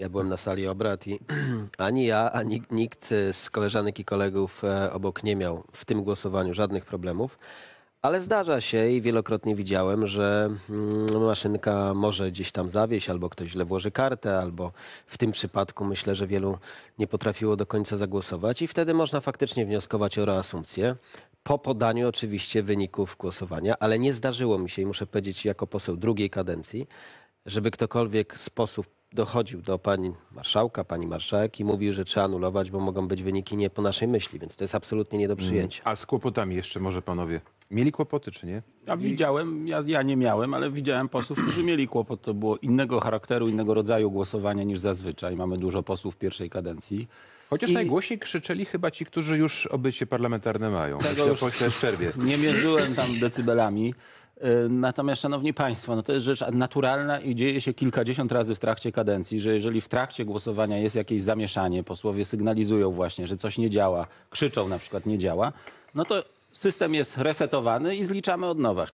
Ja byłem na sali obrad i ani ja, ani nikt z koleżanek i kolegów e, obok nie miał w tym głosowaniu żadnych problemów. Ale zdarza się i wielokrotnie widziałem, że mm, maszynka może gdzieś tam zawieść, albo ktoś źle włoży kartę, albo w tym przypadku myślę, że wielu nie potrafiło do końca zagłosować i wtedy można faktycznie wnioskować o reasumpcję. Po podaniu oczywiście wyników głosowania, ale nie zdarzyło mi się i muszę powiedzieć jako poseł drugiej kadencji, żeby ktokolwiek sposób dochodził do pani marszałka, pani marszałek i mówił, że trzeba anulować, bo mogą być wyniki nie po naszej myśli, więc to jest absolutnie nie do mhm. przyjęcia. A z kłopotami jeszcze może panowie? Mieli kłopoty, czy nie? Ja widziałem, ja, ja nie miałem, ale widziałem posłów, którzy mieli kłopot. To było innego charakteru, innego rodzaju głosowania niż zazwyczaj. Mamy dużo posłów pierwszej kadencji. Chociaż I... najgłośniej krzyczeli chyba ci, którzy już obycie parlamentarne mają. Tego już... w czerwie. Nie mierzyłem tam decybelami. E, natomiast, szanowni państwo, no to jest rzecz naturalna i dzieje się kilkadziesiąt razy w trakcie kadencji, że jeżeli w trakcie głosowania jest jakieś zamieszanie, posłowie sygnalizują właśnie, że coś nie działa, krzyczą na przykład nie działa, no to system jest resetowany i zliczamy od nowa.